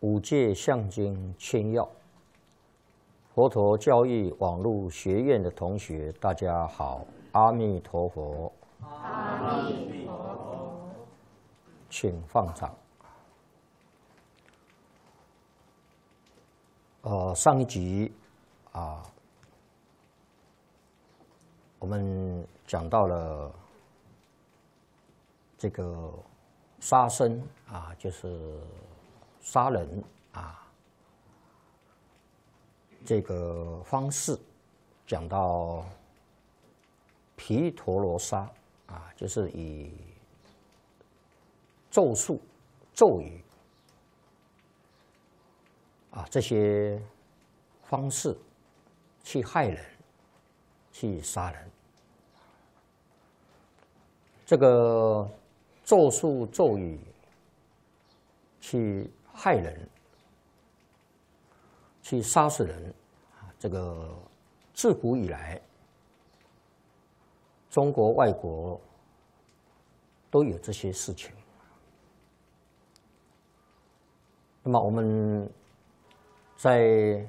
《五戒相经》千要，佛陀教育网络学院的同学，大家好，阿弥陀佛。阿弥陀佛，请放掌。呃，上一集啊，我们讲到了这个杀生啊，就是。杀人啊，这个方式讲到皮陀罗沙啊，就是以咒术、咒语啊这些方式去害人、去杀人。这个咒术、咒语去。害人去杀死人啊！这个自古以来，中国、外国都有这些事情。那么，我们在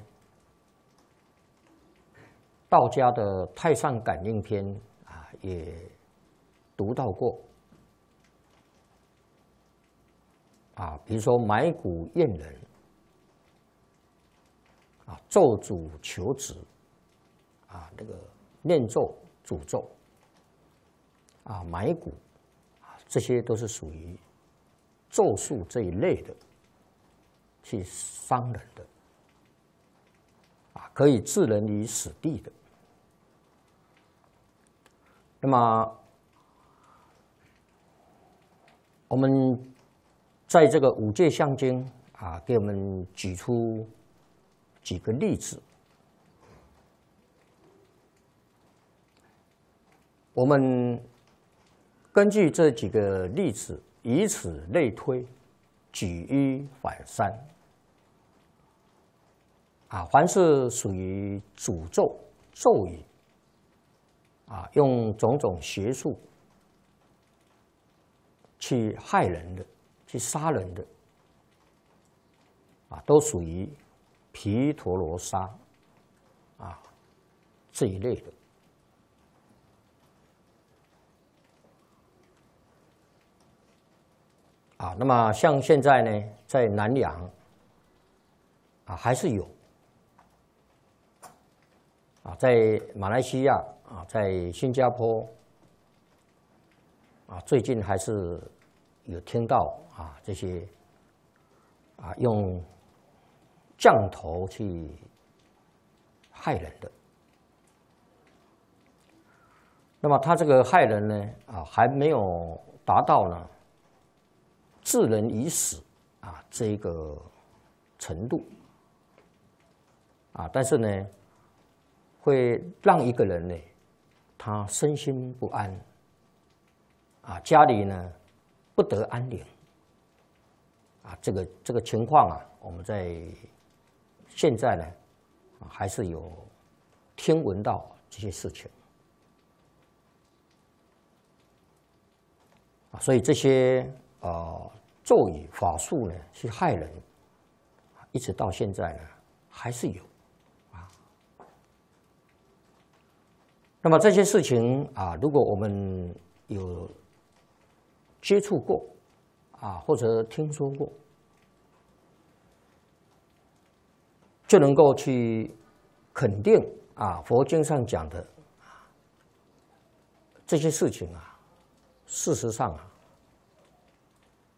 道家的《太上感应篇》啊，也读到过。啊，比如说埋骨验人，啊，咒诅求子，啊，那个念咒诅咒，啊，埋骨，啊，这些都是属于咒术这一类的，去伤人的，啊，可以置人于死地的。那么我们。在这个五戒相经啊，给我们举出几个例子。我们根据这几个例子，以此类推，举一反三。啊，凡是属于诅咒咒语啊，用种种邪术去害人的。去杀人的啊，都属于皮陀罗沙，啊这一类的啊。那么像现在呢，在南洋啊，还是有啊，在马来西亚啊，在新加坡啊，最近还是有听到。啊，这些啊，用降头去害人的，那么他这个害人呢，啊，还没有达到呢，致人于死啊这一个程度啊，但是呢，会让一个人呢，他身心不安啊，家里呢不得安宁。啊，这个这个情况啊，我们在现在呢，啊还是有听闻到这些事情啊，所以这些呃咒语法术呢，去害人，一直到现在呢还是有啊。那么这些事情啊，如果我们有接触过。啊，或者听说过，就能够去肯定啊，佛经上讲的这些事情啊，事实上啊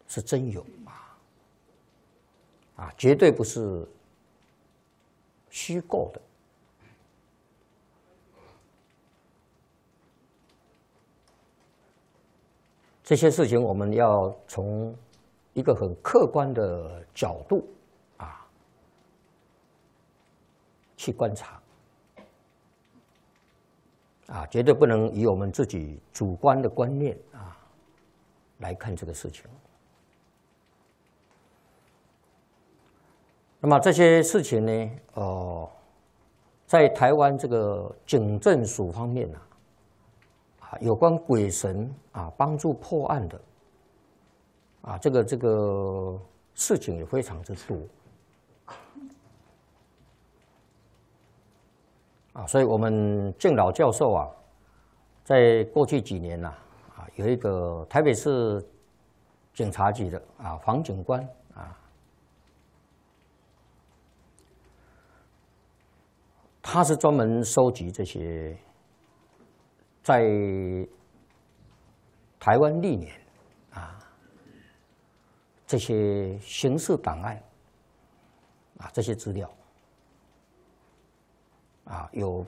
是真有啊，啊，绝对不是虚构的。这些事情我们要从一个很客观的角度啊去观察啊，绝对不能以我们自己主观的观念啊来看这个事情。那么这些事情呢，哦，在台湾这个警政署方面呢？有关鬼神啊，帮助破案的啊，这个这个事情也非常之多啊，所以，我们敬老教授啊，在过去几年呐啊，有一个台北市警察局的啊黄警官啊，他是专门收集这些。在台湾历年啊，这些刑事档案啊，这些资料啊，有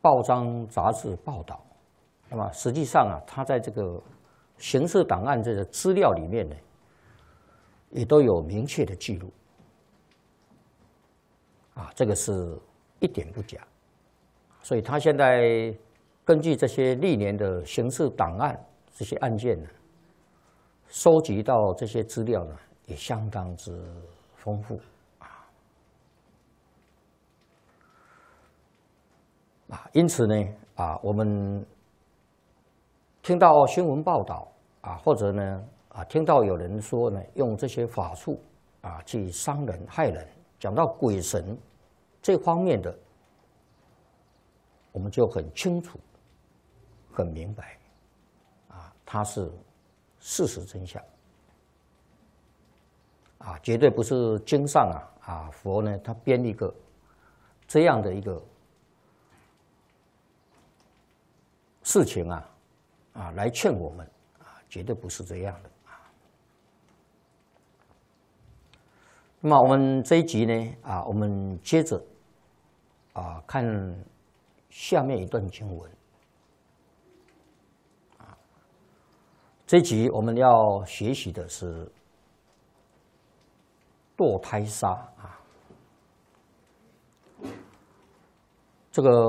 报章杂志报道，那么实际上啊，他在这个刑事档案这个资料里面呢，也都有明确的记录啊，这个是一点不假，所以他现在。根据这些历年的刑事档案，这些案件呢，收集到这些资料呢，也相当之丰富啊啊，因此呢，啊，我们听到新闻报道啊，或者呢，啊，听到有人说呢，用这些法术啊去伤人害人，讲到鬼神这方面的，我们就很清楚。很明白，啊，它是事实真相，啊，绝对不是经上啊，啊，佛呢他编一个这样的一个事情啊，啊，来劝我们，啊，绝对不是这样的啊。那么我们这一集呢，啊，我们接着啊看下面一段经文。这集我们要学习的是堕胎杀啊！这个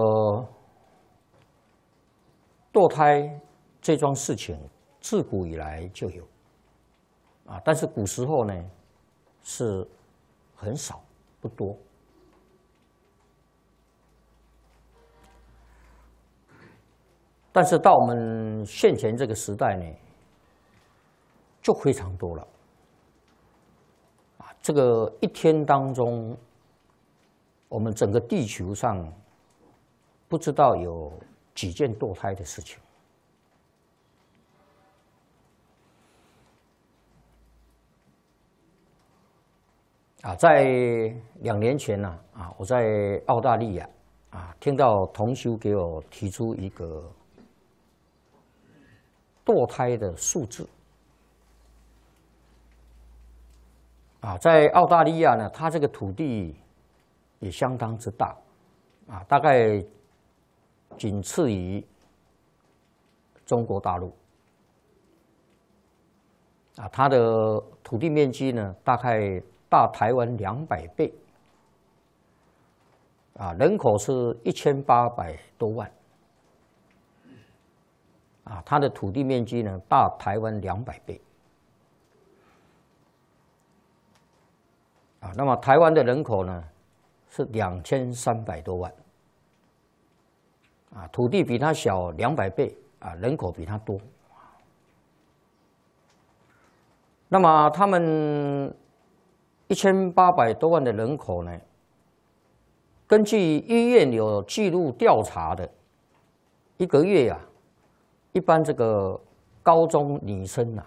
堕胎这桩事情自古以来就有啊，但是古时候呢是很少不多，但是到我们现前这个时代呢。就非常多了，啊，这个一天当中，我们整个地球上不知道有几件堕胎的事情。啊，在两年前呢，啊，我在澳大利亚，啊，听到同修给我提出一个堕胎的数字。啊，在澳大利亚呢，它这个土地也相当之大，啊，大概仅次于中国大陆。啊，它的土地面积呢，大概大台湾两百倍，啊，人口是一千八百多万，啊，它的土地面积呢，大台湾两百倍。啊，那么台湾的人口呢，是两千三百多万。啊，土地比它小两百倍，啊，人口比它多。那么他们一千八百多万的人口呢，根据医院有记录调查的，一个月呀，一般这个高中女生啊，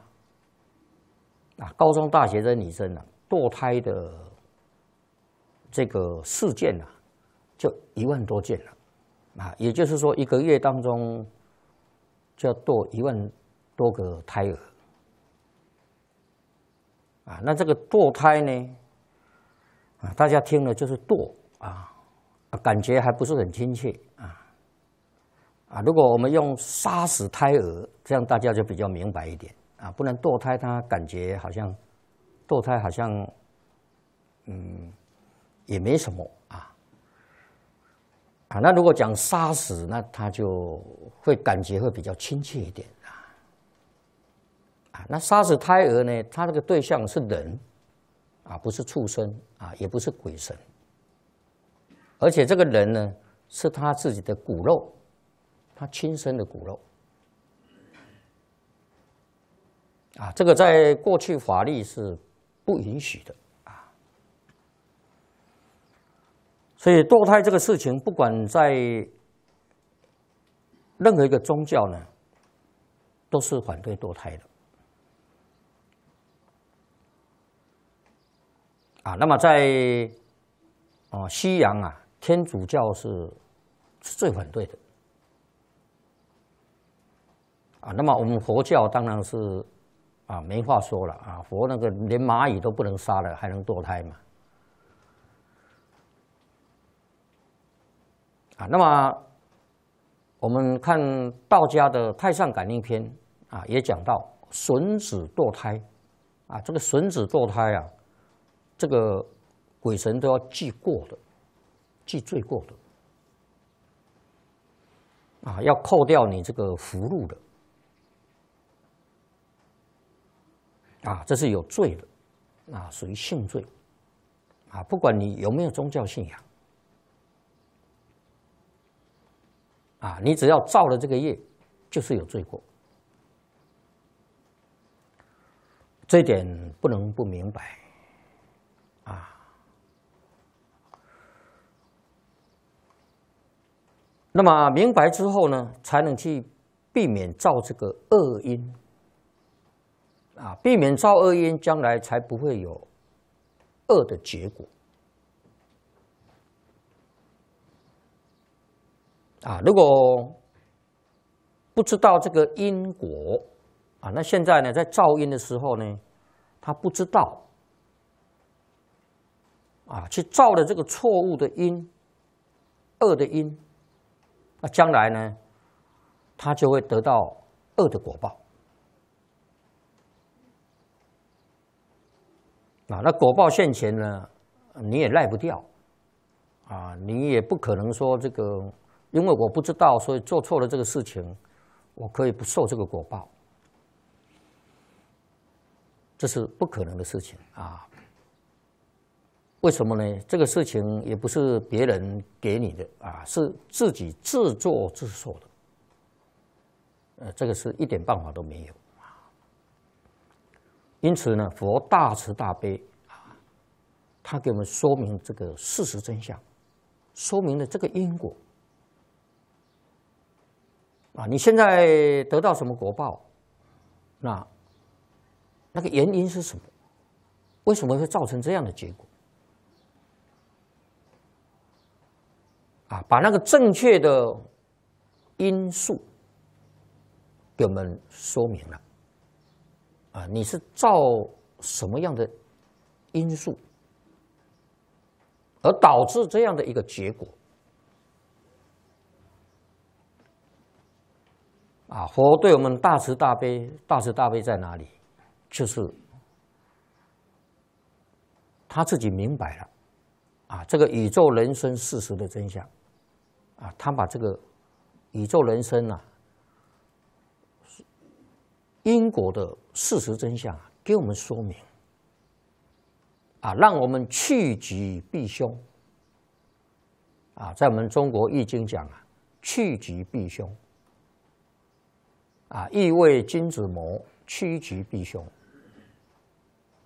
啊，高中大学生女生啊。堕胎的这个事件啊，就一万多件了，啊，也就是说一个月当中就要堕一万多个胎儿，啊，那这个堕胎呢，啊，大家听了就是堕啊，感觉还不是很亲切啊，啊，如果我们用杀死胎儿，这样大家就比较明白一点啊，不然堕胎它感觉好像。堕胎好像，嗯，也没什么啊。啊，那如果讲杀死，那他就会感觉会比较亲切一点啊。啊，那杀死胎儿呢？他这个对象是人，啊，不是畜生，啊，也不是鬼神。而且这个人呢，是他自己的骨肉，他亲生的骨肉。啊，这个在过去法律是。不允许的啊！所以堕胎这个事情，不管在任何一个宗教呢，都是反对堕胎的啊。那么在哦，西洋啊，天主教是是最反对的啊。那么我们佛教当然是。啊，没话说了啊！佛那个连蚂蚁都不能杀了，还能堕胎吗？啊，那么我们看道家的《太上感应篇》啊，也讲到损子堕胎，啊，这个损子堕胎啊，这个鬼神都要记过的，记罪过的，啊，要扣掉你这个福禄的。啊，这是有罪的，啊，属于性罪，啊，不管你有没有宗教信仰，啊，你只要造了这个业，就是有罪过，这点不能不明白，啊。那么明白之后呢，才能去避免造这个恶因。啊，避免造恶因，将来才不会有恶的结果。啊，如果不知道这个因果，啊，那现在呢，在造因的时候呢，他不知道，啊，去造了这个错误的因，恶的因，那将来呢，他就会得到恶的果报。那果报现前呢？你也赖不掉，啊，你也不可能说这个，因为我不知道，所以做错了这个事情，我可以不受这个果报，这是不可能的事情啊。为什么呢？这个事情也不是别人给你的啊，是自己自作自受的，呃，这个是一点办法都没有。因此呢，佛大慈大悲啊，他给我们说明这个事实真相，说明了这个因果啊，你现在得到什么果报，那那个原因是什么？为什么会造成这样的结果？啊，把那个正确的因素给我们说明了。啊，你是照什么样的因素而导致这样的一个结果？啊，佛对我们大慈大悲，大慈大悲在哪里？就是他自己明白了，啊，这个宇宙人生事实的真相，啊，他把这个宇宙人生呐。英国的事实真相给我们说明，啊，让我们趋吉避凶，啊，在我们中国易经讲啊，趋吉避凶，啊，意味君子谋趋吉避凶，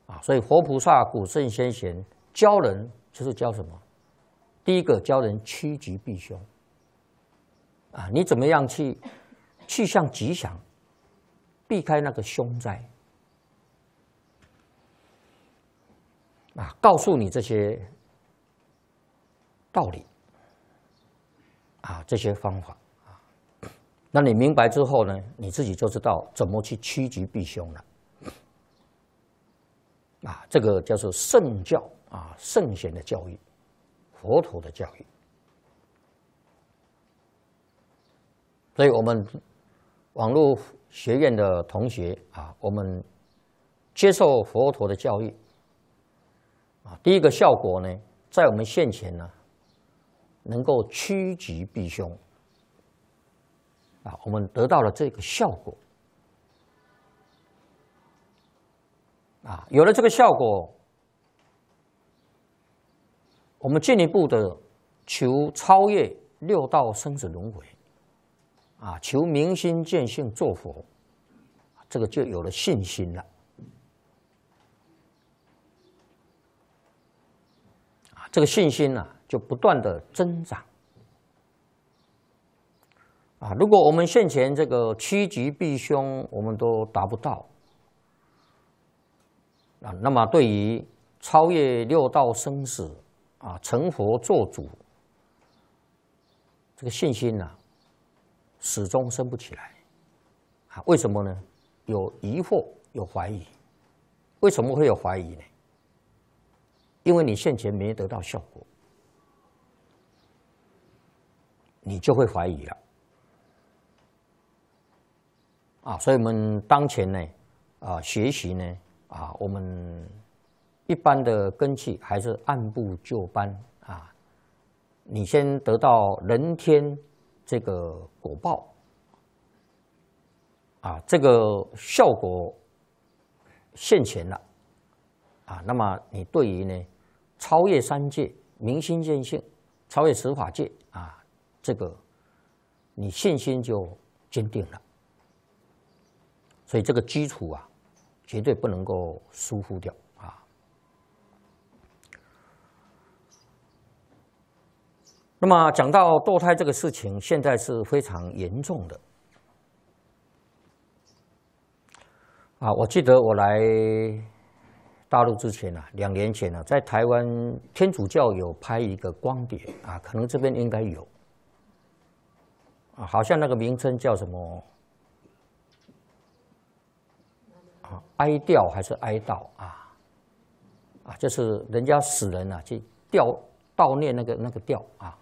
啊，所以活菩萨、古圣先贤教人就是教什么？第一个教人趋吉避凶，啊，你怎么样去去向吉祥？避开那个凶灾啊！告诉你这些道理啊，这些方法啊，那你明白之后呢，你自己就知道怎么去趋吉避凶了啊！这个叫做圣教啊，圣贤的教育，佛陀的教育，所以我们网络。学院的同学啊，我们接受佛陀的教育啊，第一个效果呢，在我们现前呢，能够趋吉避凶啊，我们得到了这个效果啊，有了这个效果，我们进一步的求超越六道生死轮回。啊，求明心见性做佛，这个就有了信心了。啊，这个信心呢，就不断的增长。啊，如果我们先前这个趋吉避凶，我们都达不到。啊，那么对于超越六道生死，啊，成佛做主，这个信心呢？始终升不起来，啊？为什么呢？有疑惑，有怀疑。为什么会有怀疑呢？因为你现前没得到效果，你就会怀疑了。啊，所以我们当前呢，啊，学习呢，啊，我们一般的根器还是按部就班啊。你先得到人天。这个果报啊，这个效果现前了啊，那么你对于呢超越三界、明心见性、超越十法界啊，这个你信心就坚定了，所以这个基础啊，绝对不能够疏忽掉。那么讲到堕胎这个事情，现在是非常严重的。啊，我记得我来大陆之前呢，两年前呢，在台湾天主教有拍一个光碟啊，可能这边应该有啊，好像那个名称叫什么啊哀悼还是哀悼啊啊，就是人家死人啊，去吊悼念那个那个悼啊。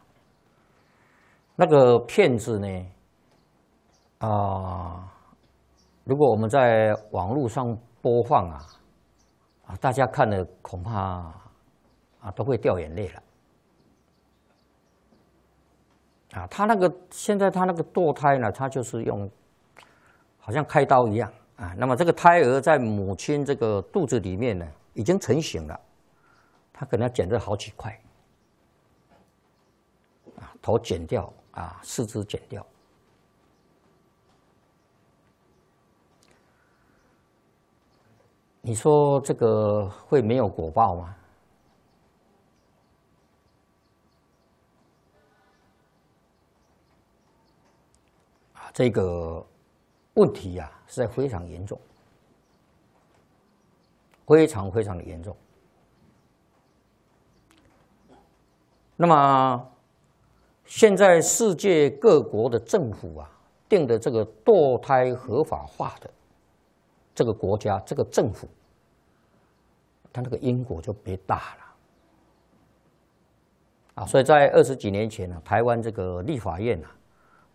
那个片子呢？啊，如果我们在网络上播放啊，啊，大家看了恐怕啊都会掉眼泪了。啊，他那个现在他那个堕胎呢，他就是用好像开刀一样啊。那么这个胎儿在母亲这个肚子里面呢，已经成型了，他可能要剪掉好几块，啊，头剪掉。啊，四肢剪掉，你说这个会没有果报吗？啊，这个问题呀，实在非常严重，非常非常的严重。那么。现在世界各国的政府啊，定的这个堕胎合法化的这个国家、这个政府，它那个因果就别大了啊！所以在二十几年前呢，台湾这个立法院啊，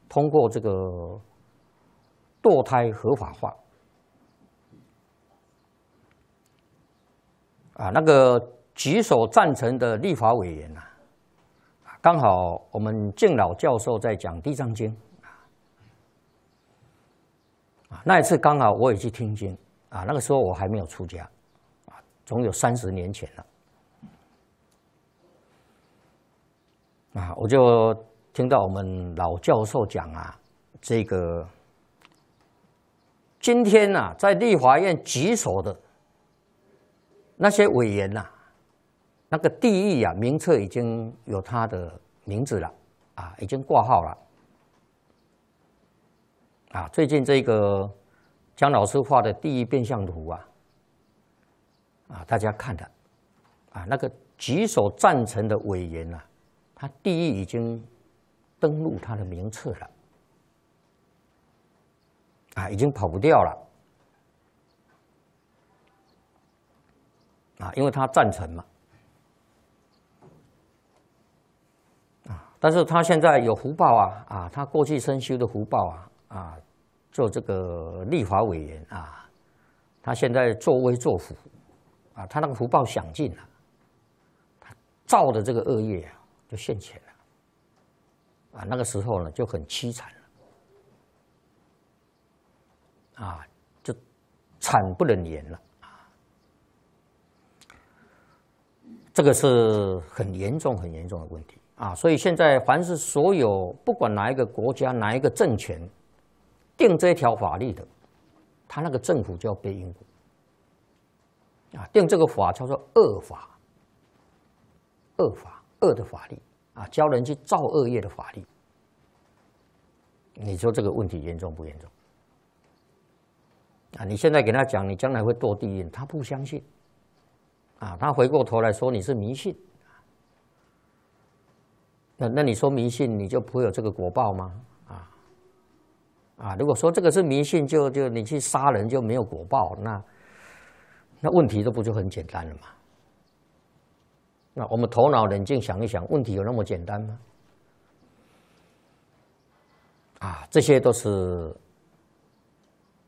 通过这个堕胎合法化啊，那个举手赞成的立法委员啊。刚好我们敬老教授在讲《地藏经》啊，那一次刚好我也去听经啊，那个时候我还没有出家，啊，总有三十年前了，啊，我就听到我们老教授讲啊，这个今天啊，在立法院几手的那些委员呐。那个地狱啊，名册已经有他的名字了，啊，已经挂号了，啊，最近这个江老师画的地狱变相图啊，啊，大家看的，啊，那个举手赞成的委员啊，他地狱已经登录他的名册了，啊，已经跑不掉了，啊，因为他赞成嘛。但是他现在有福报啊，啊，他过去生修的福报啊，啊，做这个立法委员啊，他现在作威作福，啊，他那个福报享尽了，造的这个恶业啊，就现前了，啊，那个时候呢就很凄惨了，啊，就惨不忍言了，啊，这个是很严重、很严重的问题。啊，所以现在凡是所有不管哪一个国家、哪一个政权定这条法律的，他那个政府就要被因果。啊，定这个法叫做恶法，恶法恶的法律啊，教人去造恶业的法律。你说这个问题严重不严重？啊，你现在给他讲你将来会堕地狱，他不相信。啊，他回过头来说你是迷信。那那你说迷信，你就不会有这个果报吗？啊啊，如果说这个是迷信，就就你去杀人就没有果报，那那问题这不就很简单了吗？那我们头脑冷静想一想，问题有那么简单吗？啊，这些都是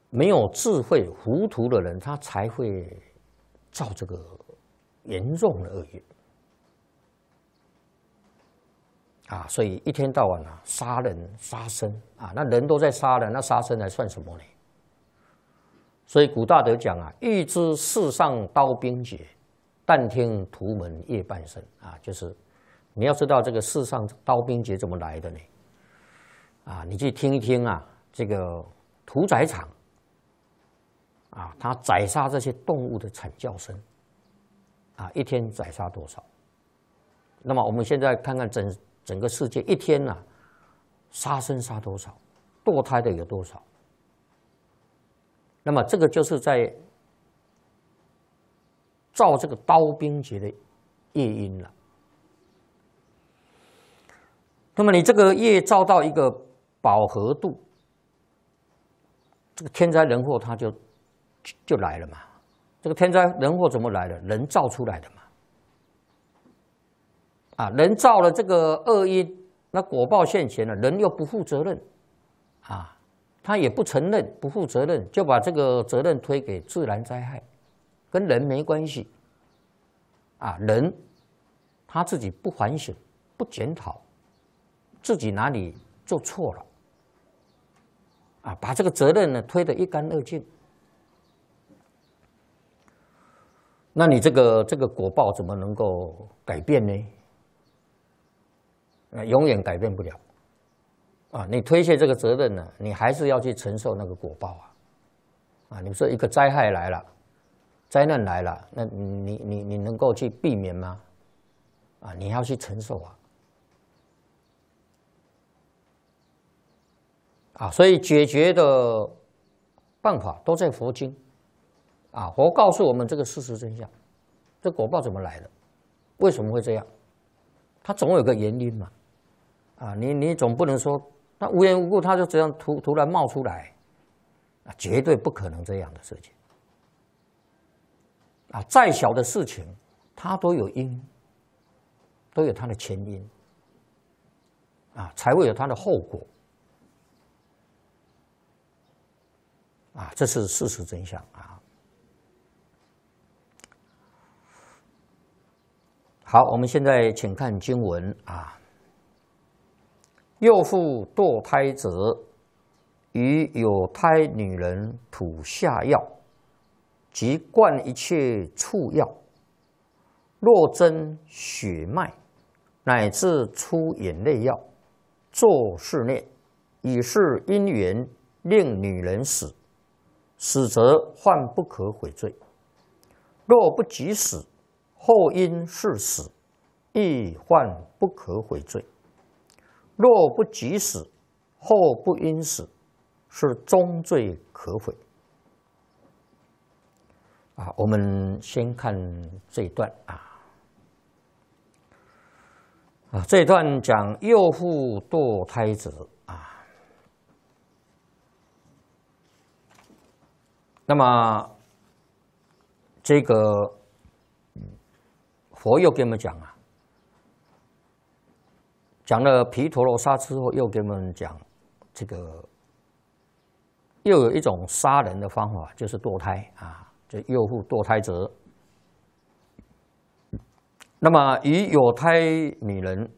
没有智慧、糊涂的人，他才会造这个严重的恶业。啊，所以一天到晚啊，杀人杀生啊，那人都在杀人，那杀生还算什么呢？所以古大德讲啊，“欲知世上刀兵劫，但听屠门夜半声。”啊，就是你要知道这个世上刀兵劫怎么来的呢？啊，你去听一听啊，这个屠宰场啊，他宰杀这些动物的惨叫声啊，一天宰杀多少？那么我们现在看看整。整个世界一天呐，杀生杀多少，堕胎的有多少，那么这个就是在造这个刀兵劫的业因了。那么你这个业造到一个饱和度，这个天灾人祸它就就来了嘛。这个天灾人祸怎么来的？人造出来的嘛。啊，人造了这个恶因，那果报现前了。人又不负责任，啊，他也不承认，不负责任，就把这个责任推给自然灾害，跟人没关系。啊，人他自己不反省，不检讨，自己哪里做错了，啊，把这个责任呢推得一干二净。那你这个这个果报怎么能够改变呢？那永远改变不了，啊！你推卸这个责任呢？你还是要去承受那个果报啊！啊！你说一个灾害来了，灾难来了，那你你你能够去避免吗？啊！你要去承受啊！啊！所以解决的办法都在佛经，啊！佛告诉我们这个事实真相，这果报怎么来的？为什么会这样？它总有个原因嘛。啊，你你总不能说，他无缘无故他就这样突突然冒出来，啊，绝对不可能这样的事情，啊，再小的事情，它都有因，都有它的前因，啊，才会有它的后果，啊，这是事实真相啊。好，我们现在请看经文啊。又复堕胎者，与有胎女人吐下药，及灌一切畜药，若增血脉，乃至出眼泪药，作试炼，以是因缘令女人死，死则患不可悔罪；若不及死，后因是死，亦患不可悔罪。若不及时，或不应死，是终罪可悔。啊，我们先看这一段啊，啊，这一段讲幼妇堕胎子啊。那么，这个，佛又我们讲啊？讲了皮陀罗刹之后，又给我们讲这个，又有一种杀人的方法，就是堕胎啊，就诱妇堕胎者。那么，以有胎女人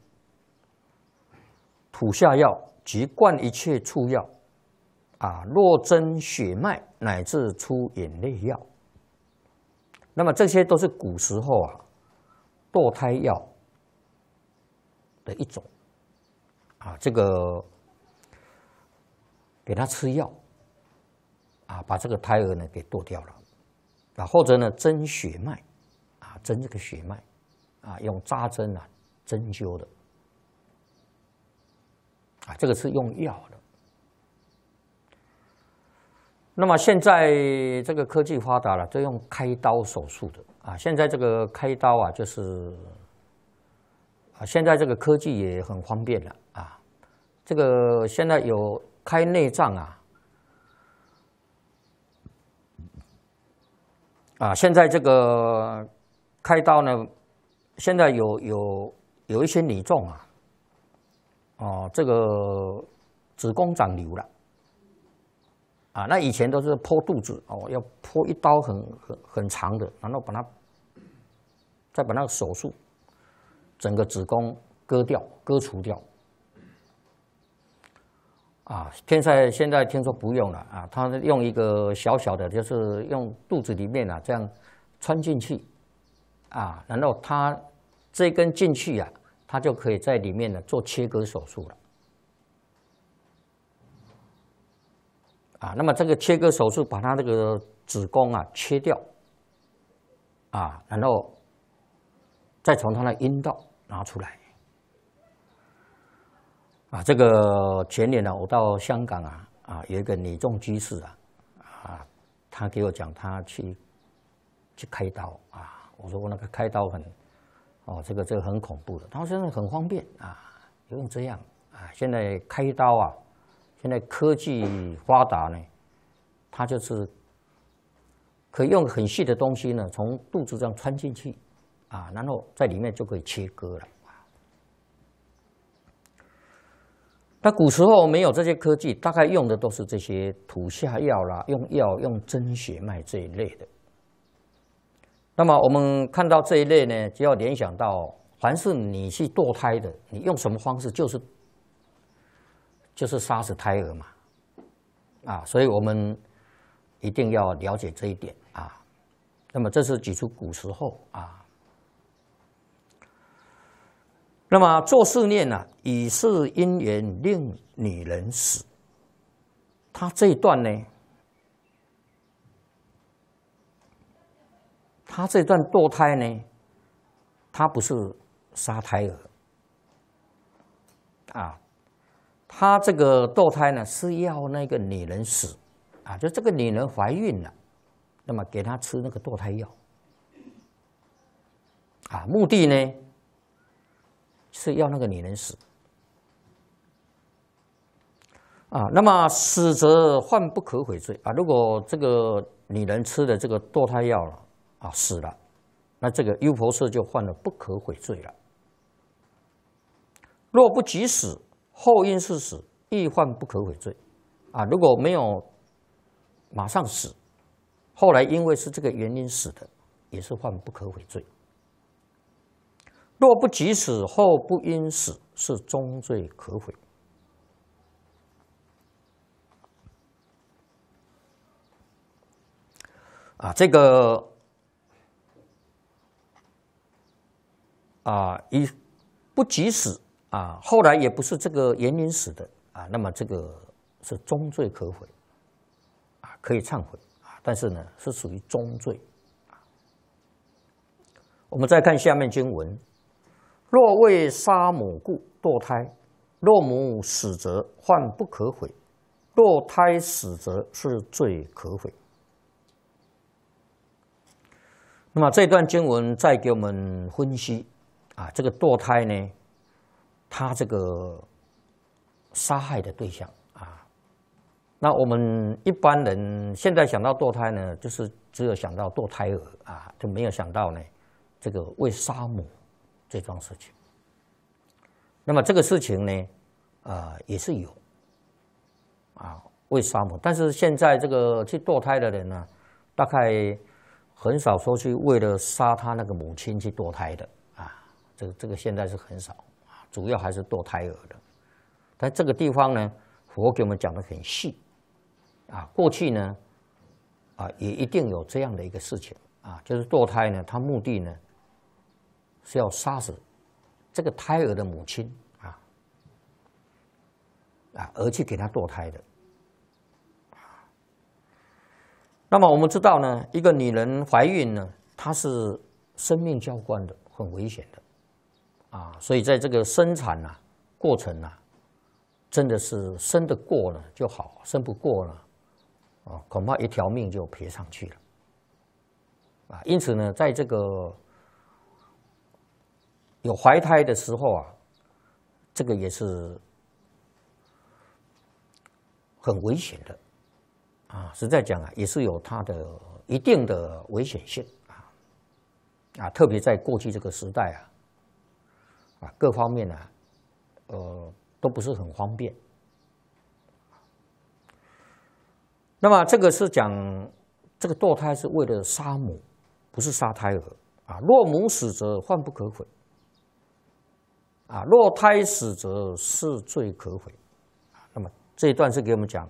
吐下药及灌一切畜药啊，若针血脉乃至出眼泪药。那么，这些都是古时候啊堕胎药的一种。啊，这个给他吃药，啊，把这个胎儿呢给剁掉了，啊，或者呢针血脉，啊，针这个血脉，啊，用扎针啊，针灸的，啊，这个是用药的。那么现在这个科技发达了，都用开刀手术的，啊，现在这个开刀啊，就是。啊，现在这个科技也很方便了啊！这个现在有开内脏啊，啊，现在这个开刀呢，现在有有有一些女众啊，哦，这个子宫长瘤了啊，那以前都是剖肚子哦，要剖一刀很很很长的，然后把它再把那个手术。整个子宫割掉、割除掉，啊，现在现在听说不用了啊，他用一个小小的，就是用肚子里面啊这样穿进去，啊，然后他这根进去呀，他就可以在里面呢做切割手术了，啊，那么这个切割手术把他这个子宫啊切掉，啊，然后。再从他的阴道拿出来，啊，这个前年呢，我到香港啊，啊，有一个女众居士啊，啊，她给我讲她去去开刀啊，我说我那个开刀很，哦，这个这个很恐怖的，她说现在很方便啊，不用这样啊，现在开刀啊，现在科技发达呢，他就是可以用很细的东西呢，从肚子上穿进去。啊，然后在里面就可以切割了。那古时候没有这些科技，大概用的都是这些土下药啦，用药、用针、血脉这一类的。那么我们看到这一类呢，就要联想到，凡是你去堕胎的，你用什么方式，就是就是杀死胎儿嘛。啊，所以我们一定要了解这一点啊。那么这是举出古时候啊。那么做试念呢，以是因缘令女人死。他这一段呢，他这段堕胎呢，他不是杀胎儿啊，他这个堕胎呢是要那个女人死啊，就这个女人怀孕了，那么给她吃那个堕胎药啊，目的呢？是要那个女人死啊，那么死则犯不可悔罪啊。如果这个女人吃的这个堕胎药了啊，死了，那这个优婆氏就犯了不可悔罪了。若不及死，后因是死亦犯不可悔罪啊。如果没有马上死，后来因为是这个原因死的，也是犯不可悔罪。若不及死，后不因死，是终罪可悔。啊，这个啊，一不及死啊，后来也不是这个原因死的啊，那么这个是终罪可悔啊，可以忏悔啊，但是呢，是属于终罪。我们再看下面经文。若为杀母故堕胎，若母死则患不可悔，堕胎死则是罪可悔。那么这段经文在给我们分析啊，这个堕胎呢，他这个杀害的对象啊，那我们一般人现在想到堕胎呢，就是只有想到堕胎儿啊，就没有想到呢，这个为杀母。这桩事情，那么这个事情呢，呃，也是有，啊，为杀母，但是现在这个去堕胎的人呢，大概很少说去为了杀他那个母亲去堕胎的，啊，这个这个现在是很少，主要还是堕胎儿的。但这个地方呢，佛给我们讲的很细，啊，过去呢，啊，也一定有这样的一个事情，啊，就是堕胎呢，他目的呢。是要杀死这个胎儿的母亲啊啊，而去给他堕胎的。那么我们知道呢，一个女人怀孕呢，她是生命交关的，很危险的啊。所以在这个生产呢过程呢，真的是生得过呢就好，生不过呢，啊，恐怕一条命就赔上去了啊。因此呢，在这个。有怀胎的时候啊，这个也是很危险的，啊，实在讲啊，也是有它的一定的危险性啊，啊，特别在过去这个时代啊，啊，各方面呢，呃，都不是很方便。那么，这个是讲这个堕胎是为了杀母，不是杀胎儿啊。若母死，则患不可悔。啊，落胎死则是罪可悔。啊，那么这一段是给我们讲，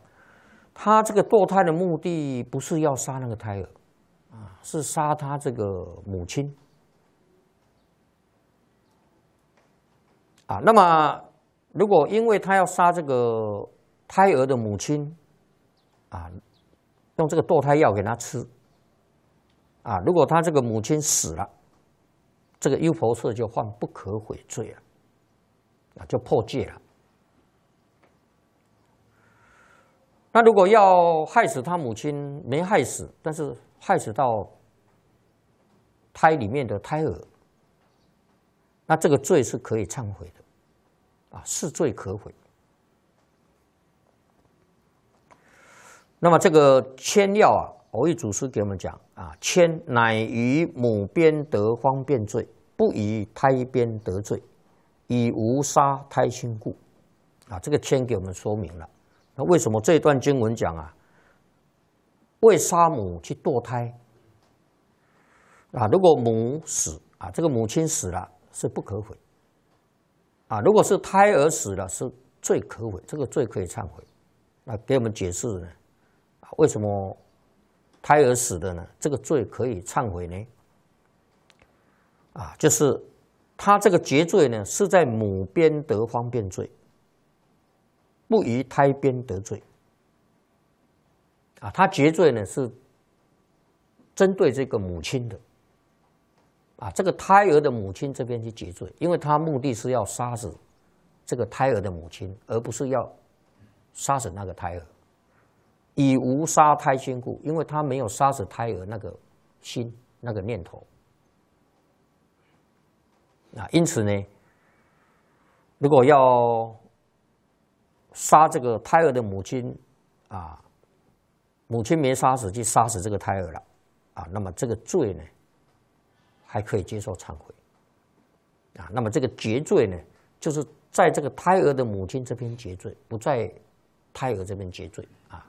他这个堕胎的目的不是要杀那个胎儿，啊，是杀他这个母亲。啊，那么如果因为他要杀这个胎儿的母亲，啊，用这个堕胎药给他吃，啊，如果他这个母亲死了，这个优婆塞就犯不可悔罪了。啊，就破戒了。那如果要害死他母亲没害死，但是害死到胎里面的胎儿，那这个罪是可以忏悔的，啊，是罪可悔。那么这个千要啊，偶遇祖师给我们讲啊，千乃于母边得方便罪，不以胎边得罪。以无杀胎心故，啊，这个天给我们说明了。那为什么这段经文讲啊？为杀母去堕胎？啊，如果母死啊，这个母亲死了是不可悔。啊，如果是胎儿死了是最可悔，这个罪可以忏悔。那给我们解释呢？为什么胎儿死的呢？这个罪可以忏悔呢？啊，就是。他这个结罪呢，是在母边得方便罪，不宜胎边得罪。啊，他结罪呢是针对这个母亲的，啊，这个胎儿的母亲这边去结罪，因为他目的是要杀死这个胎儿的母亲，而不是要杀死那个胎儿，以无杀胎心故，因为他没有杀死胎儿那个心那个念头。啊，因此呢，如果要杀这个胎儿的母亲，啊，母亲没杀死，就杀死这个胎儿了，啊，那么这个罪呢，还可以接受忏悔，啊，那么这个结罪呢，就是在这个胎儿的母亲这边结罪，不在胎儿这边结罪，啊。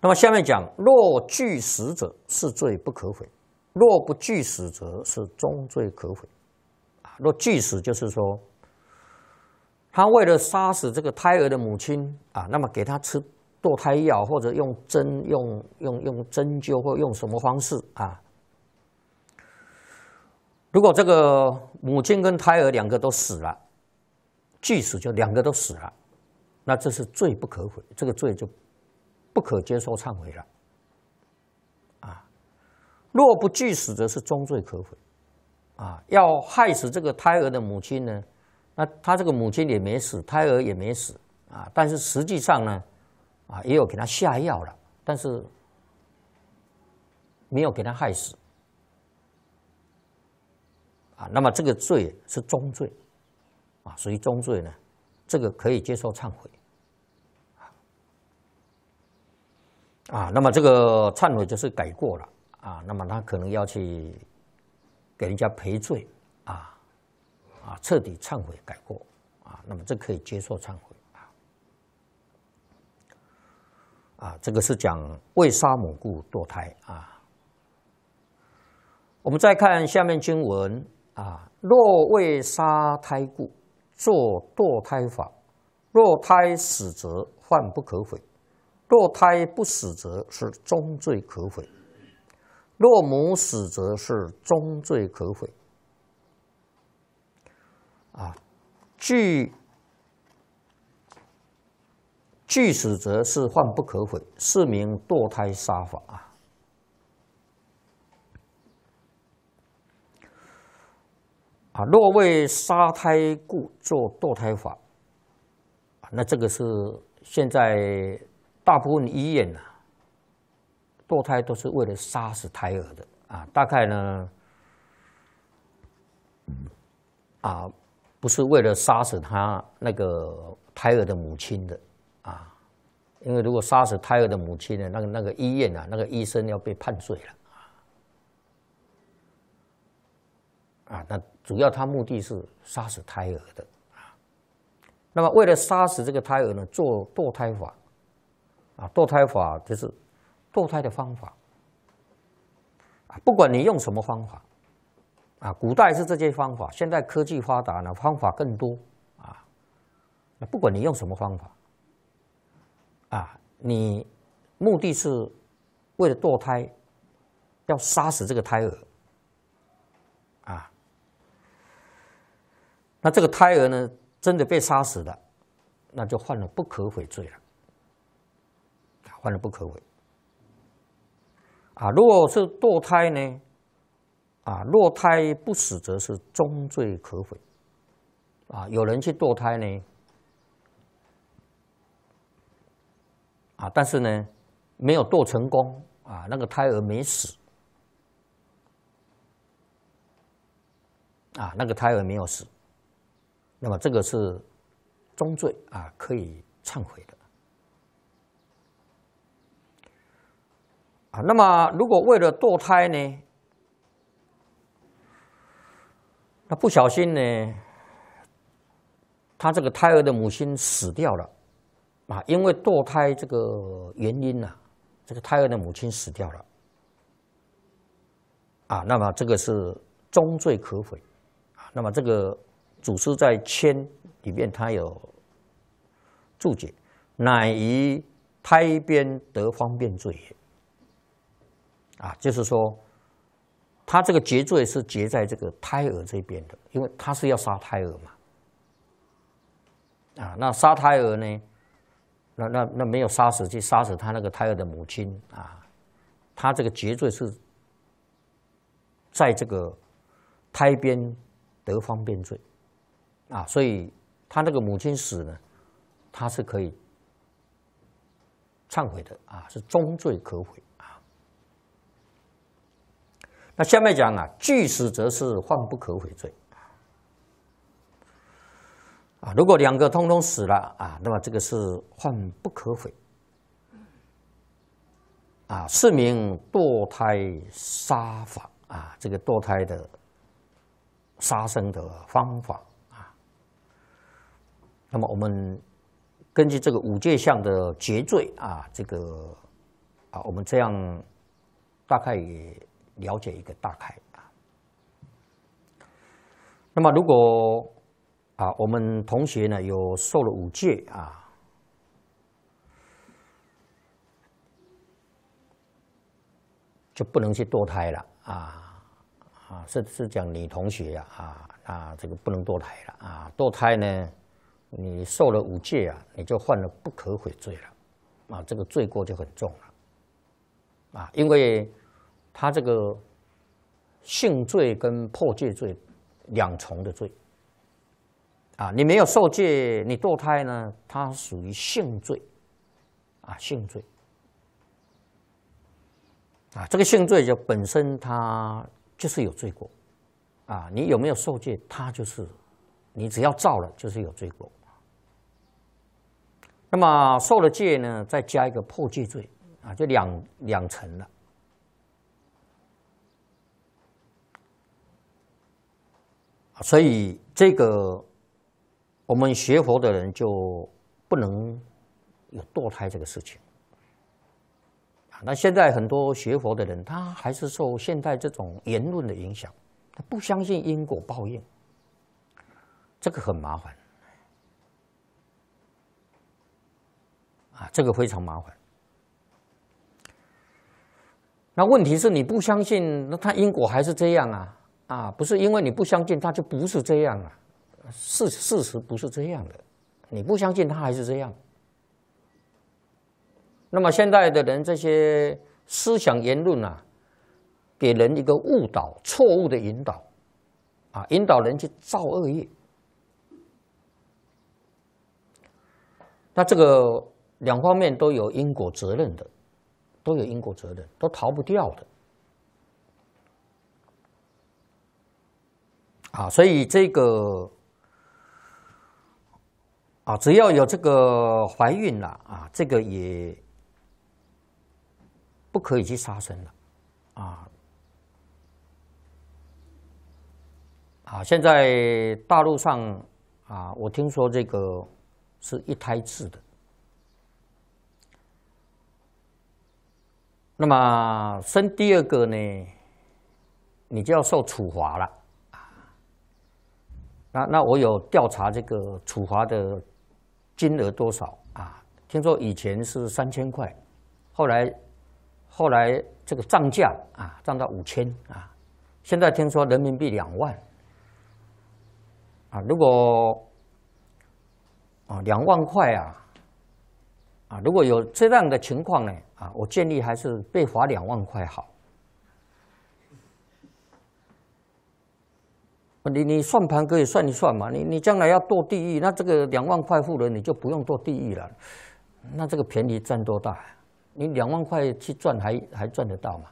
那么下面讲，若拒死者是罪不可悔。若不具死，则是终罪可悔；啊，若具死，就是说，他为了杀死这个胎儿的母亲，啊，那么给他吃堕胎药，或者用针、用用用针灸，或用什么方式，啊，如果这个母亲跟胎儿两个都死了，具死就两个都死了，那这是罪不可悔，这个罪就不可接受忏悔了。若不惧死，则是终罪可悔，啊，要害死这个胎儿的母亲呢？那他这个母亲也没死，胎儿也没死，啊，但是实际上呢，啊，也有给他下药了，但是没有给他害死，啊，那么这个罪是终罪，啊，属于终罪呢，这个可以接受忏悔，啊，那么这个忏悔就是改过了。啊，那么他可能要去给人家赔罪，啊，啊，彻底忏悔改过，啊，那么这可以接受忏悔，啊，啊，这个是讲为杀母故堕胎，啊，我们再看下面经文，啊，若为杀胎故做堕胎法，若胎死则犯不可悔，若胎不死则是终罪可悔。若母死，则是终罪可悔啊；据据死，则是患不可悔，是名堕胎杀法啊！啊，若为杀胎故，做堕胎法那这个是现在大部分医院呢。堕胎都是为了杀死胎儿的啊，大概呢，啊，不是为了杀死他那个胎儿的母亲的啊，因为如果杀死胎儿的母亲呢，那个那个医院啊，那个医生要被判罪了啊。啊，那主要他目的是杀死胎儿的啊。那么为了杀死这个胎儿呢，做堕胎法啊，堕胎法就是。堕胎的方法不管你用什么方法啊，古代是这些方法，现在科技发达呢，方法更多啊。那不管你用什么方法啊，你目的是为了堕胎，要杀死这个胎儿啊。那这个胎儿呢，真的被杀死了，那就犯了不可悔罪了，犯了不可悔。啊，如果是堕胎呢？啊，堕胎不死则是终罪可悔。啊，有人去堕胎呢？啊，但是呢，没有堕成功，啊，那个胎儿没死，啊，那个胎儿没有死，那么这个是终罪啊，可以忏悔的。啊，那么如果为了堕胎呢？那不小心呢？他这个胎儿的母亲死掉了，啊，因为堕胎这个原因呢，这个胎儿的母亲死掉了，啊，那么这个是终罪可悔，啊，那么这个祖师在《签里面他有注解，乃于胎边得方便罪也。啊，就是说，他这个结罪是结在这个胎儿这边的，因为他是要杀胎儿嘛。啊，那杀胎儿呢，那那那没有杀死，去杀死他那个胎儿的母亲啊，他这个结罪是，在这个胎边得方便罪，啊，所以他那个母亲死呢，他是可以忏悔的啊，是终罪可悔。那下面讲啊，俱死则是患不可悔罪啊。如果两个通通死了啊，那么这个是患不可悔啊，是名堕胎杀法啊。这个堕胎的杀生的方法啊。那么我们根据这个五界相的结罪啊，这个啊，我们这样大概也。了解一个大概啊。那么，如果啊，我们同学呢有受了五戒啊，就不能去堕胎了啊啊，是是讲女同学呀啊，啊，这个不能堕胎了啊。堕胎呢，你受了五戒啊，你就犯了不可悔罪了啊，这个罪过就很重了啊，因为。他这个性罪跟破戒罪两重的罪啊，你没有受戒，你堕胎呢，它属于性罪啊，性罪啊，这个性罪就本身它就是有罪过啊，你有没有受戒，它就是你只要造了就是有罪过。那么受了戒呢，再加一个破戒罪啊，就两两层了。所以，这个我们学佛的人就不能有堕胎这个事情。啊，那现在很多学佛的人，他还是受现代这种言论的影响，他不相信因果报应，这个很麻烦。啊，这个非常麻烦。那问题是，你不相信，那他因果还是这样啊？啊，不是因为你不相信，他就不是这样了。事事实不是这样的，你不相信他还是这样。那么现在的人这些思想言论啊，给人一个误导、错误的引导，啊，引导人去造恶业。那这个两方面都有因果责任的，都有因果责任，都逃不掉的。啊，所以这个啊，只要有这个怀孕了啊，这个也不可以去杀生了，啊啊！现在大陆上啊，我听说这个是一胎制的，那么生第二个呢，你就要受处罚了。那那我有调查这个处罚的金额多少啊？听说以前是三千块，后来后来这个涨价啊，涨到五千啊，现在听说人民币两万啊，如果啊两万块啊啊，如果有这样的情况呢啊，我建议还是被罚两万块好。你你算盘可以算一算嘛？你你将来要堕地狱，那这个两万块富人你就不用堕地狱了，那这个便宜占多大？你两万块去赚还还赚得到吗？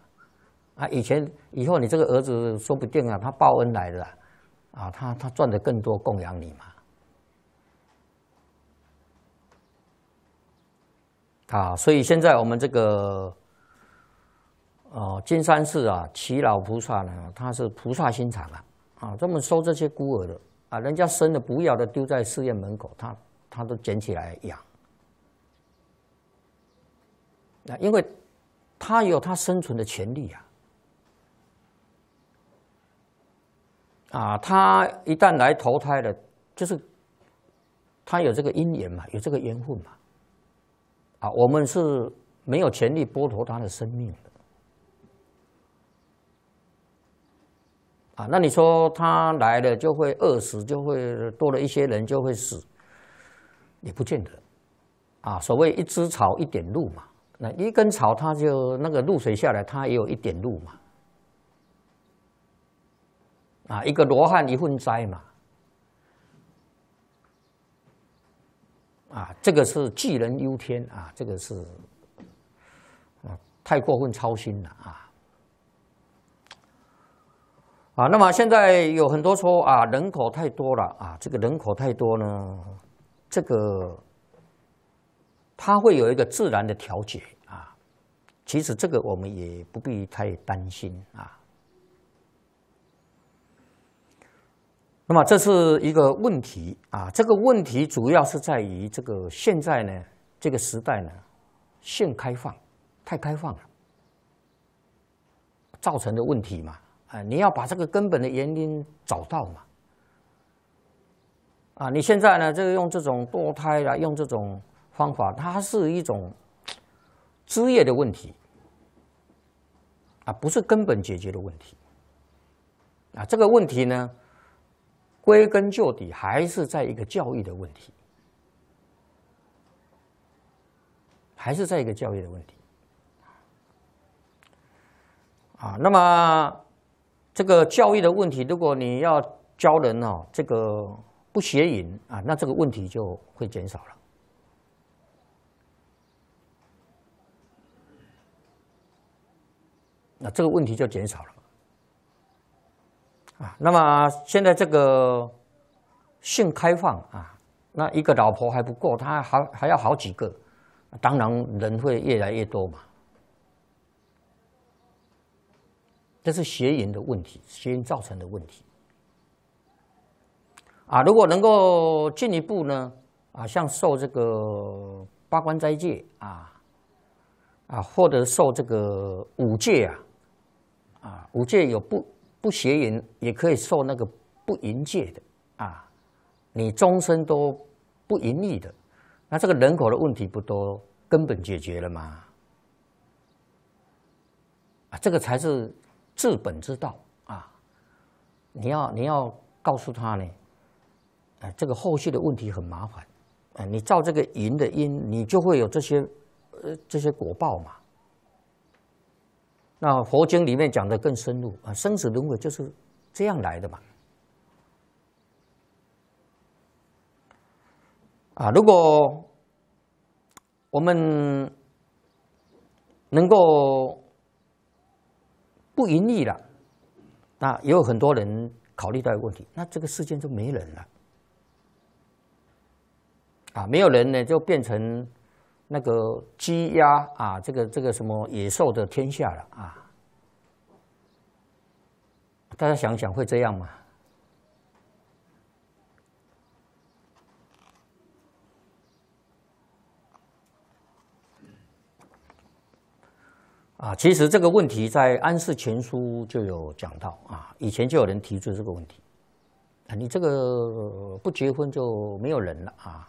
啊，以前以后你这个儿子说不定啊，他报恩来了，啊，他他赚的更多供养你嘛，啊，所以现在我们这个，哦，金山寺啊，齐老菩萨呢，他是菩萨心肠啊。啊，专门收这些孤儿的啊，人家生的不要的丢在寺院门口，他他都捡起来养。那因为，他有他生存的权利呀。啊，他一旦来投胎了，就是，他有这个姻缘嘛，有这个缘分嘛。啊，我们是没有权利剥夺他的生命的。啊，那你说他来了就会饿死，就会多了一些人就会死，也不见得。啊，所谓一枝草一点露嘛，那一根草它就那个露水下来，它也有一点露嘛。啊，一个罗汉一份斋嘛。啊，这个是杞人忧天啊，这个是啊太过分操心了啊。啊，那么现在有很多说啊，人口太多了啊，这个人口太多呢，这个它会有一个自然的调节啊。其实这个我们也不必太担心啊。那么这是一个问题啊，这个问题主要是在于这个现在呢这个时代呢，现开放太开放了，造成的问题嘛。啊，你要把这个根本的原因找到嘛？啊，你现在呢，这个用这种堕胎啊，用这种方法，它是一种枝叶的问题，啊，不是根本解决的问题。啊，这个问题呢，归根究底还是在一个教育的问题，还是在一个教育的问题。啊，那么。这个教育的问题，如果你要教人哦，这个不邪淫啊，那这个问题就会减少了。那这个问题就减少了啊。那么现在这个性开放啊，那一个老婆还不够，他还还要好几个，当然人会越来越多嘛。这是邪淫的问题，邪淫造成的问题。啊，如果能够进一步呢，啊，像受这个八关斋戒啊，啊，或者受这个五戒啊，啊，五戒有不不邪淫，也可以受那个不淫戒的啊，你终身都不淫欲的，那这个人口的问题不都根本解决了吗？啊，这个才是。治本之道啊！你要你要告诉他呢，啊，这个后续的问题很麻烦，啊，你造这个淫的因，你就会有这些呃这些果报嘛。那佛经里面讲的更深入啊，生死轮回就是这样来的嘛。啊，如果我们能够。不盈利了，那也有很多人考虑到一个问题，那这个世间就没人了，啊，没有人呢，就变成那个鸡鸭啊，这个这个什么野兽的天下了啊！大家想想会这样吗？啊，其实这个问题在《安世全书》就有讲到啊，以前就有人提出这个问题啊，你这个不结婚就没有人了啊。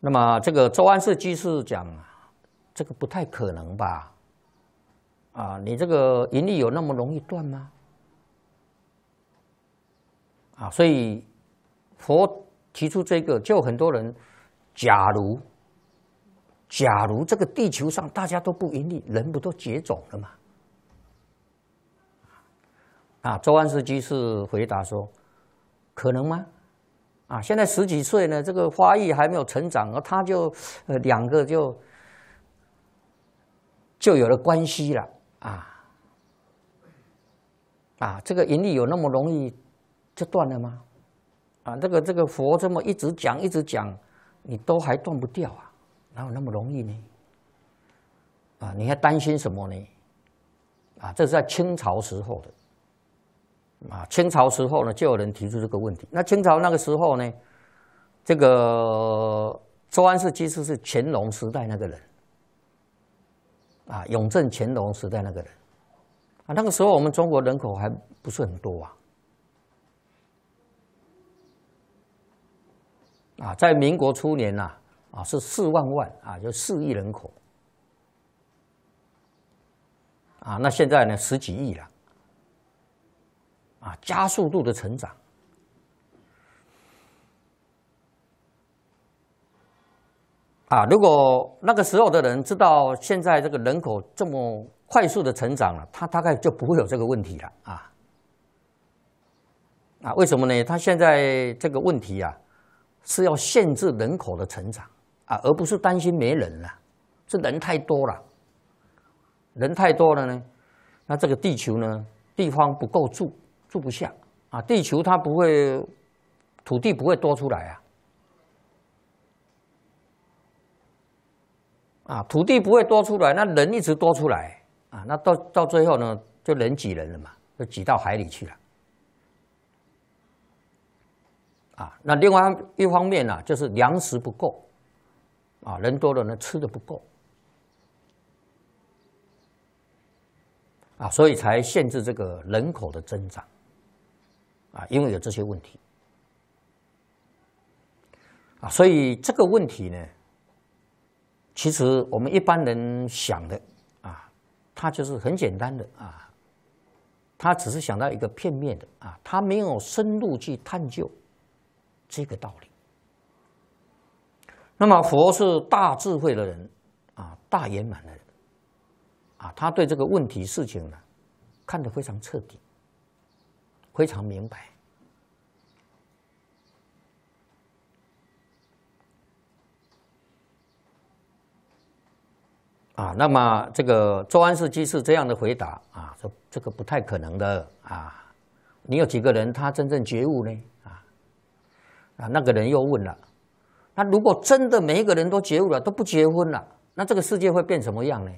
那么这个周安世居士讲，这个不太可能吧？啊，你这个盈利有那么容易断吗？啊，所以佛提出这个，就很多人，假如。假如这个地球上大家都不盈利，人不都绝种了吗？啊，周安世基是回答说：“可能吗？啊，现在十几岁呢，这个花艺还没有成长，而他就呃两个就就有了关系了啊啊，这个盈利有那么容易就断了吗？啊，这个这个佛这么一直讲一直讲，你都还断不掉啊。”哪有那么容易呢？啊，你还担心什么呢？啊，这是在清朝时候的。啊，清朝时候呢，就有人提出这个问题。那清朝那个时候呢，这个周安世其实是乾隆时代那个人。啊，永正乾隆时代那个人，啊，那个时候我们中国人口还不是很多啊。啊，在民国初年呐。啊，是四万万啊，就四亿人口啊。那现在呢，十几亿了啊，加速度的成长啊。如果那个时候的人知道现在这个人口这么快速的成长了，他大概就不会有这个问题了啊。啊，为什么呢？他现在这个问题啊，是要限制人口的成长。而不是担心没人了，是人太多了，人太多了呢，那这个地球呢，地方不够住，住不下啊！地球它不会，土地不会多出来啊，啊，土地不会多出来，那人一直多出来啊，那到到最后呢，就人挤人了嘛，就挤到海里去了啊！那另外一方面呢，就是粮食不够。啊，人多了呢，吃的不够，啊，所以才限制这个人口的增长，啊，因为有这些问题，啊，所以这个问题呢，其实我们一般人想的，啊，他就是很简单的啊，他只是想到一个片面的啊，他没有深入去探究这个道理。那么，佛是大智慧的人，啊，大圆满的人，啊，他对这个问题事情呢，看得非常彻底，非常明白。啊，那么这个周安世基是这样的回答啊，说这个不太可能的啊，你有几个人他真正觉悟呢？啊，啊，那个人又问了。那如果真的每一个人都觉悟了，都不结婚了，那这个世界会变什么样呢？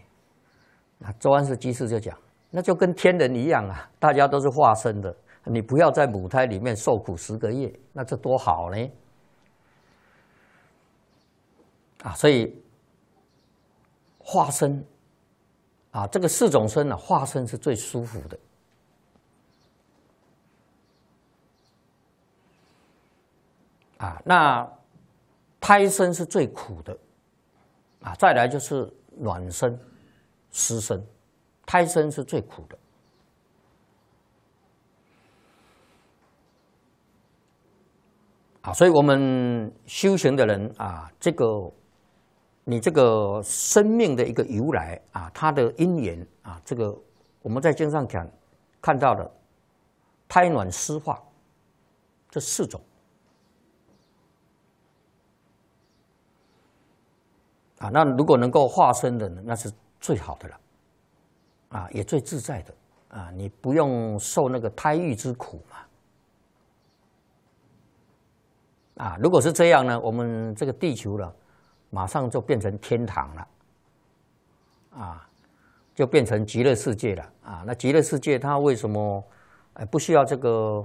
那周安世居士就讲，那就跟天人一样啊，大家都是化身的，你不要在母胎里面受苦十个月，那这多好呢！啊，所以化身啊，这个四种身呢，化身是最舒服的啊。那胎生是最苦的，啊，再来就是卵生、湿生，胎生是最苦的。啊，所以我们修行的人啊，这个你这个生命的一个由来啊，它的因缘啊，这个我们在经上讲看到的胎卵湿化这四种。啊，那如果能够化身的，那是最好的了，啊，也最自在的，啊，你不用受那个胎育之苦嘛，啊，如果是这样呢，我们这个地球了，马上就变成天堂了，啊，就变成极乐世界了，啊，那极乐世界它为什么，哎，不需要这个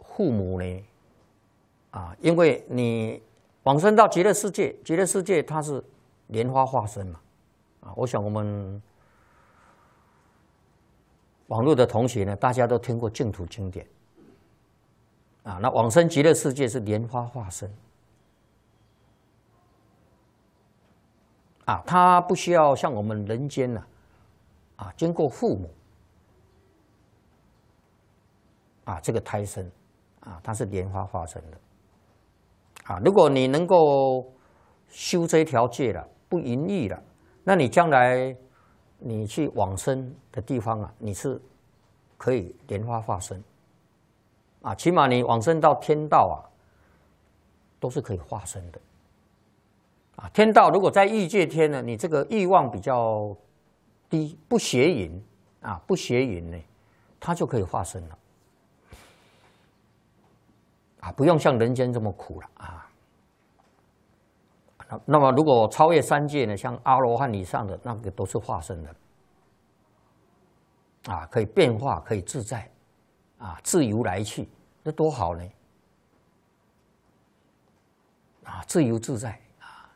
父母呢？啊，因为你。往生到极乐世界，极乐世界它是莲花化身嘛？啊，我想我们网络的同学呢，大家都听过净土经典。啊，那往生极乐世界是莲花化身。啊，他不需要像我们人间呢，啊，经过父母，啊，这个胎生，啊，他是莲花化身的。啊，如果你能够修这条戒了，不淫欲了，那你将来你去往生的地方啊，你是可以莲花化身。啊，起码你往生到天道啊，都是可以化身的。啊，天道如果在欲界天呢，你这个欲望比较低，不邪淫啊，不邪淫呢，它就可以化身了。啊，不用像人间这么苦了啊。那那么，如果超越三界呢？像阿罗汉以上的，那个都是化身的，啊，可以变化，可以自在，啊，自由来去，那多好呢！啊，自由自在啊。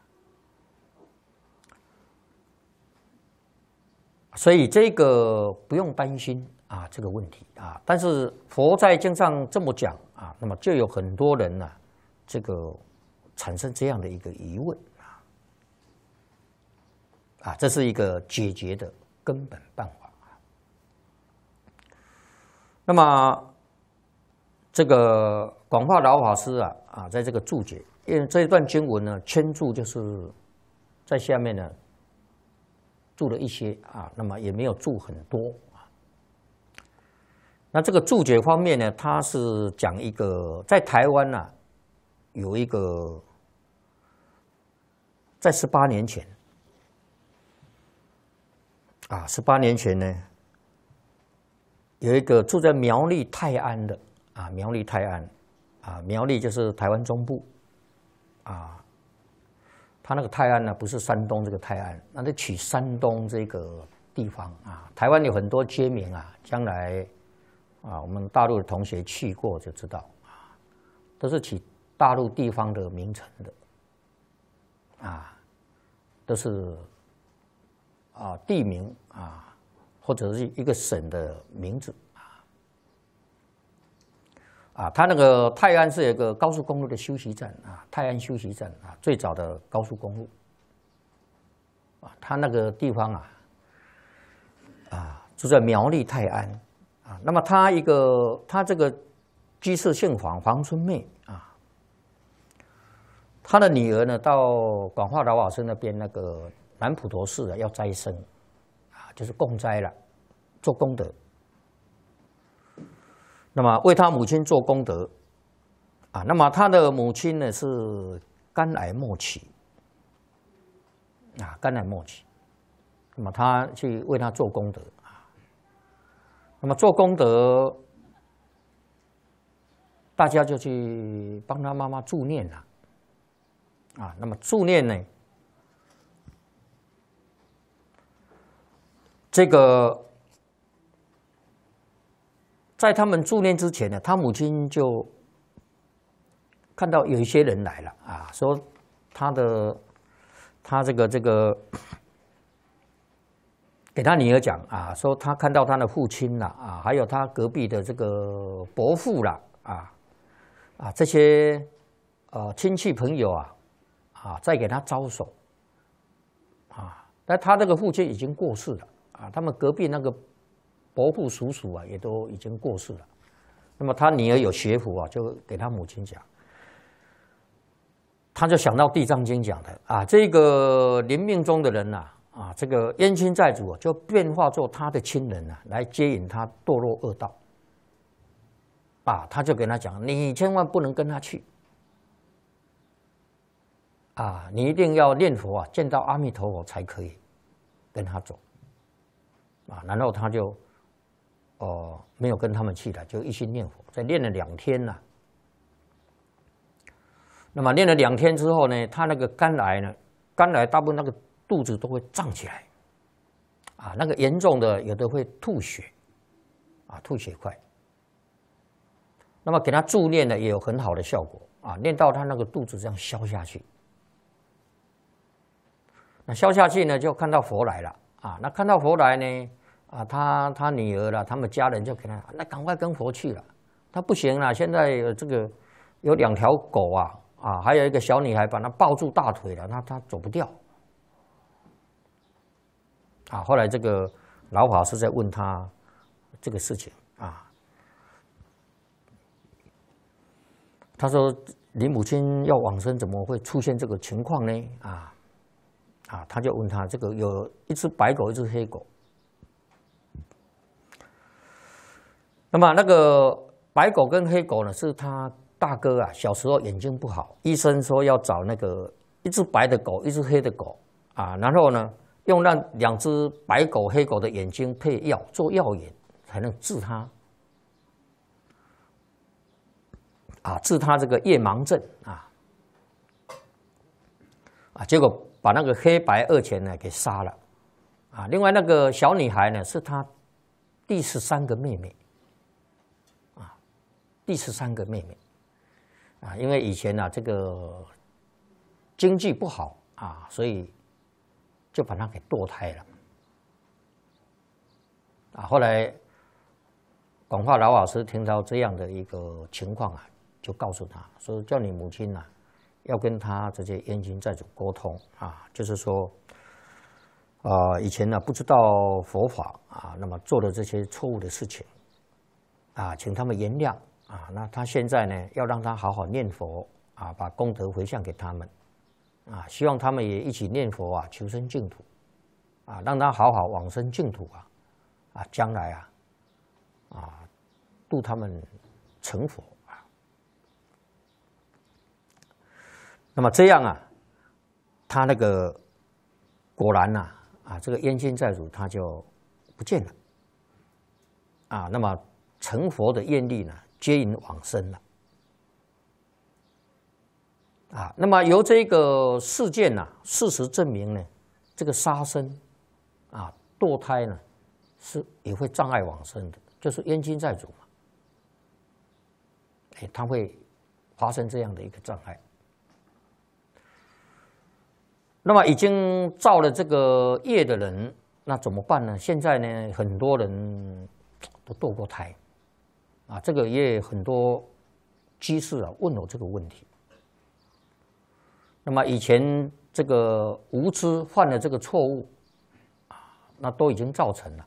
所以这个不用担心。啊，这个问题啊，但是佛在经上这么讲啊，那么就有很多人呢，这个产生这样的一个疑问啊，啊，这是一个解决的根本办法啊。那么这个广化老法师啊，啊，在这个注解，因为这一段经文呢，圈注就是在下面呢注了一些啊，那么也没有注很多。那这个注解方面呢，他是讲一个在台湾呢有一个在十八年前啊，十八年前呢有一个住在苗栗泰安的啊，苗栗泰安啊，苗栗就是台湾中部啊，他那个泰安呢不是山东这个泰安，那是取山东这个地方啊。台湾有很多街名啊，将来。啊，我们大陆的同学去过就知道啊，都是起大陆地方的名称的啊，都是啊地名啊，或者是一个省的名字啊。啊，他那个泰安是一个高速公路的休息站啊，泰安休息站啊，最早的高速公路啊，他那个地方啊，啊，住在苗栗泰安。啊，那么他一个，他这个，居士姓黄黄春妹啊，他的女儿呢，到广化老法师那边那个南普陀寺啊，要斋生，啊，就是供斋了，做功德，那么为他母亲做功德，啊，那么他的母亲呢是肝癌末期，啊，肝癌末期，那么他去为他做功德。那么做功德，大家就去帮他妈妈助念了。啊，那么助念呢？这个在他们助念之前呢，他母亲就看到有一些人来了啊，说他的他这个这个。给他女儿讲啊，说他看到他的父亲啦，啊，还有他隔壁的这个伯父啦，啊，啊，这些呃亲戚朋友啊，啊，在给他招手，啊，但他这个父亲已经过世了，啊，他们隔壁那个伯父叔叔啊，也都已经过世了。那么他女儿有学府啊，就给他母亲讲，他就想到《地藏经》讲的啊，这个临命中的人呐。啊，这个冤亲债主啊，就变化做他的亲人啊，来接引他堕落恶道。啊，他就跟他讲：“你千万不能跟他去啊！你一定要念佛啊，见到阿弥陀佛才可以跟他走。”啊，然后他就，呃，没有跟他们去了，就一心念佛，在念了两天了。那么念了两天之后呢，他那个肝癌呢，肝癌大部分那个。肚子都会胀起来，啊，那个严重的有的会吐血，啊，吐血块。那么给他助念呢，也有很好的效果，啊，念到他那个肚子这样消下去，那消下去呢，就看到佛来了，啊，那看到佛来呢，啊，他他女儿了，他们家人就给他，那赶快跟佛去了，他不行了，现在有这个有两条狗啊，啊，还有一个小女孩把他抱住大腿了，那他走不掉。啊，后来这个老法师在问他这个事情啊，他说：“你母亲要往生，怎么会出现这个情况呢？”啊，啊，他就问他这个有一只白狗，一只黑狗。那么那个白狗跟黑狗呢，是他大哥啊小时候眼睛不好，医生说要找那个一只白的狗，一只黑的狗啊，然后呢？用那两只白狗、黑狗的眼睛配药做药引，才能治他啊，治他这个夜盲症啊啊！结果把那个黑白二钱呢给杀了啊。另外那个小女孩呢，是他第十三个妹妹啊，第十三个妹妹啊，因为以前呢这个经济不好啊，所以。就把他给堕胎了，啊！后来广化老老师听到这样的一个情况啊，就告诉他，说叫你母亲呢，要跟他这些冤亲债主沟通啊，就是说，呃，以前呢不知道佛法啊，那么做了这些错误的事情，啊，请他们原谅啊。那他现在呢，要让他好好念佛啊，把功德回向给他们。啊，希望他们也一起念佛啊，求生净土，啊，让他好好往生净土啊，啊，将来啊，啊，度他们成佛啊。那么这样啊，他那个果然呐，啊，这个燕京债主他就不见了，啊，那么成佛的愿力呢，皆引往生了。啊，那么由这个事件呢，事实证明呢，这个杀生，啊，堕胎呢，是也会障碍往生的，就是冤亲债主嘛，哎，他会发生这样的一个障碍。那么已经造了这个业的人，那怎么办呢？现在呢，很多人都堕过胎，啊，这个也有很多居士啊问我这个问题。那么以前这个无知犯的这个错误，啊，那都已经造成了。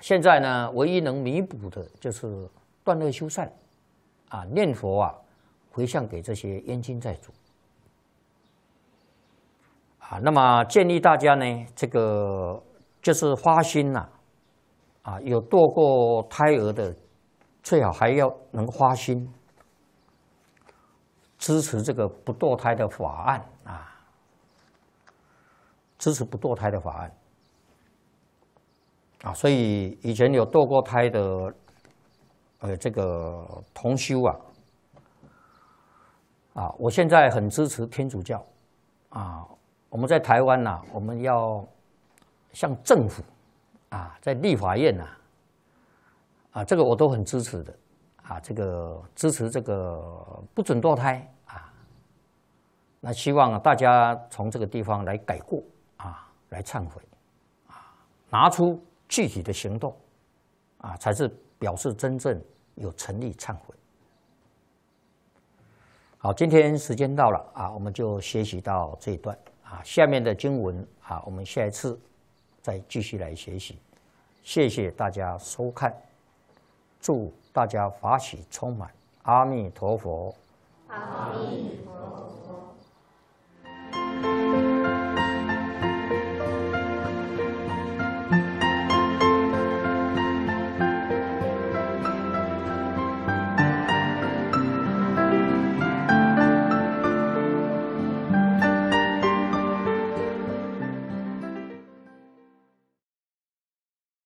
现在呢，唯一能弥补的就是断恶修善，啊，念佛啊，回向给这些冤亲债主。啊，那么建议大家呢，这个就是发心呐，啊，有堕过胎儿的，最好还要能发心。支持这个不堕胎的法案啊！支持不堕胎的法案啊！所以以前有堕过胎的，呃，这个同修啊，啊，我现在很支持天主教啊。我们在台湾呐，我们要向政府啊，在立法院呐，啊，这个我都很支持的。啊，这个支持这个不准堕胎啊，那希望大家从这个地方来改过啊，来忏悔啊，拿出具体的行动啊，才是表示真正有诚意忏悔。好，今天时间到了啊，我们就学习到这一段啊，下面的经文啊，我们下一次再继续来学习。谢谢大家收看，祝。大家法喜充满，阿弥陀佛。阿弥陀佛。